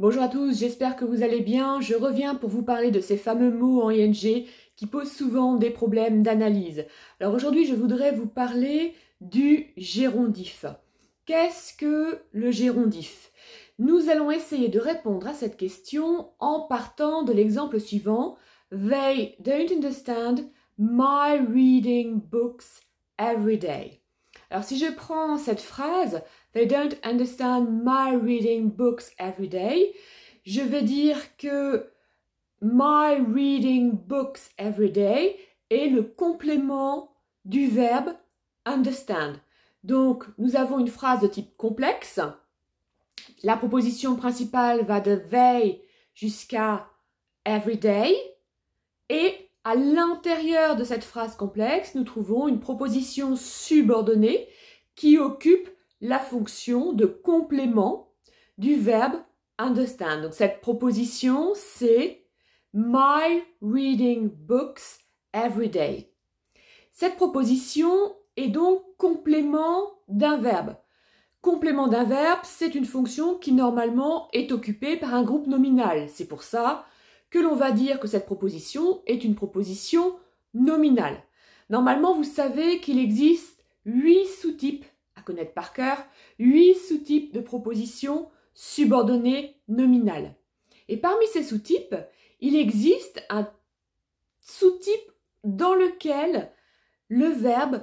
Bonjour à tous, j'espère que vous allez bien. Je reviens pour vous parler de ces fameux mots en ING qui posent souvent des problèmes d'analyse. Alors aujourd'hui, je voudrais vous parler du gérondif. Qu'est-ce que le gérondif Nous allons essayer de répondre à cette question en partant de l'exemple suivant. They don't understand my reading books every day. Alors si je prends cette phrase, They don't understand my reading books every day. Je vais dire que my reading books every day est le complément du verbe understand. Donc, nous avons une phrase de type complexe. La proposition principale va de they jusqu'à every day. Et à l'intérieur de cette phrase complexe, nous trouvons une proposition subordonnée qui occupe la fonction de complément du verbe understand. Donc cette proposition, c'est My reading books every day. Cette proposition est donc complément d'un verbe. Complément d'un verbe, c'est une fonction qui normalement est occupée par un groupe nominal. C'est pour ça que l'on va dire que cette proposition est une proposition nominale. Normalement, vous savez qu'il existe huit sous-types connaître par cœur, huit sous-types de propositions subordonnées nominales. Et parmi ces sous-types, il existe un sous-type dans lequel le verbe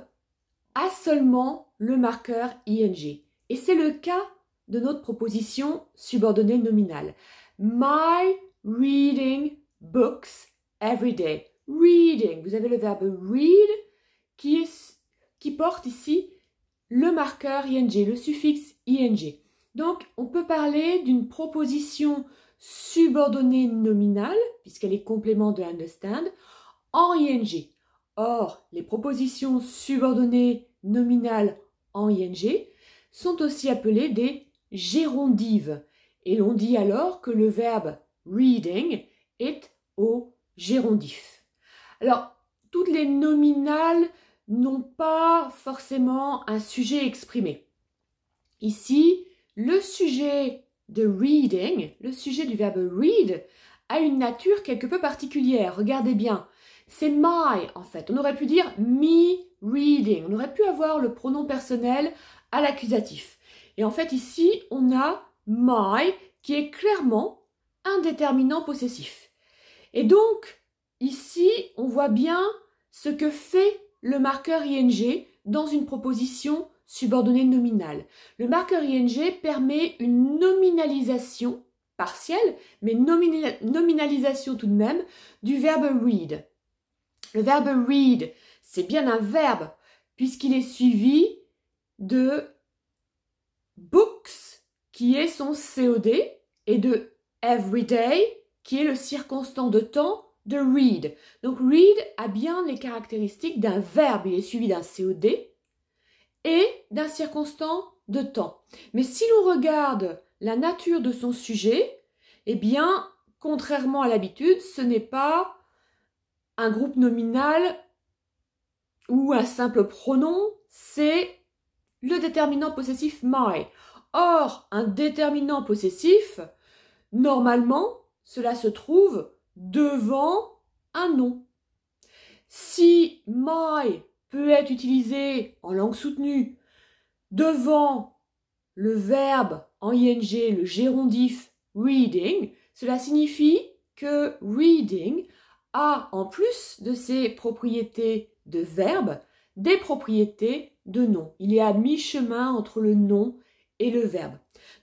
a seulement le marqueur ing. Et c'est le cas de notre proposition subordonnée nominale. My reading books every day. Reading. Vous avez le verbe read qui, qui porte ici le marqueur ing, le suffixe ing. Donc, on peut parler d'une proposition subordonnée nominale, puisqu'elle est complément de understand, en ing. Or, les propositions subordonnées nominales en ing sont aussi appelées des gérondives. Et l'on dit alors que le verbe reading est au gérondif. Alors, toutes les nominales n'ont pas forcément un sujet exprimé. Ici, le sujet de reading, le sujet du verbe read, a une nature quelque peu particulière. Regardez bien. C'est my en fait. On aurait pu dire me reading. On aurait pu avoir le pronom personnel à l'accusatif. Et en fait ici, on a my qui est clairement un déterminant possessif. Et donc, ici, on voit bien ce que fait le marqueur ing dans une proposition subordonnée nominale. Le marqueur ing permet une nominalisation partielle, mais nominalisation tout de même, du verbe read. Le verbe read, c'est bien un verbe puisqu'il est suivi de books qui est son COD et de everyday qui est le circonstant de temps de read. Donc read a bien les caractéristiques d'un verbe, il est suivi d'un COD et d'un circonstant de temps. Mais si l'on regarde la nature de son sujet, eh bien, contrairement à l'habitude, ce n'est pas un groupe nominal ou un simple pronom, c'est le déterminant possessif my. Or, un déterminant possessif, normalement, cela se trouve devant un nom. Si my peut être utilisé en langue soutenue devant le verbe en ing, le gérondif reading, cela signifie que reading a, en plus de ses propriétés de verbe, des propriétés de nom. Il est à mi-chemin entre le nom et le verbe.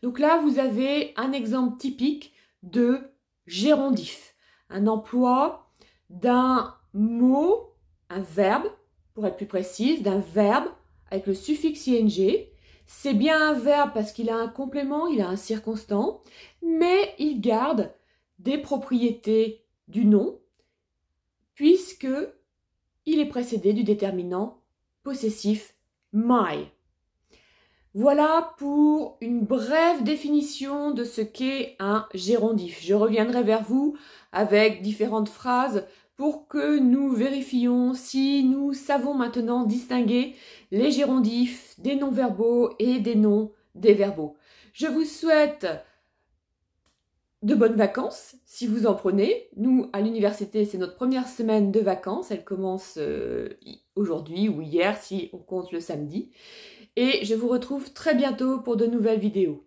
Donc là, vous avez un exemple typique de gérondif un emploi d'un mot, un verbe, pour être plus précise, d'un verbe avec le suffixe ing. C'est bien un verbe parce qu'il a un complément, il a un circonstant, mais il garde des propriétés du nom puisque il est précédé du déterminant possessif my. Voilà pour une brève définition de ce qu'est un gérondif. Je reviendrai vers vous avec différentes phrases pour que nous vérifions si nous savons maintenant distinguer les gérondifs des noms verbaux et des noms des verbaux. Je vous souhaite de bonnes vacances si vous en prenez. Nous, à l'université, c'est notre première semaine de vacances. Elle commence euh, aujourd'hui ou hier si on compte le samedi et je vous retrouve très bientôt pour de nouvelles vidéos.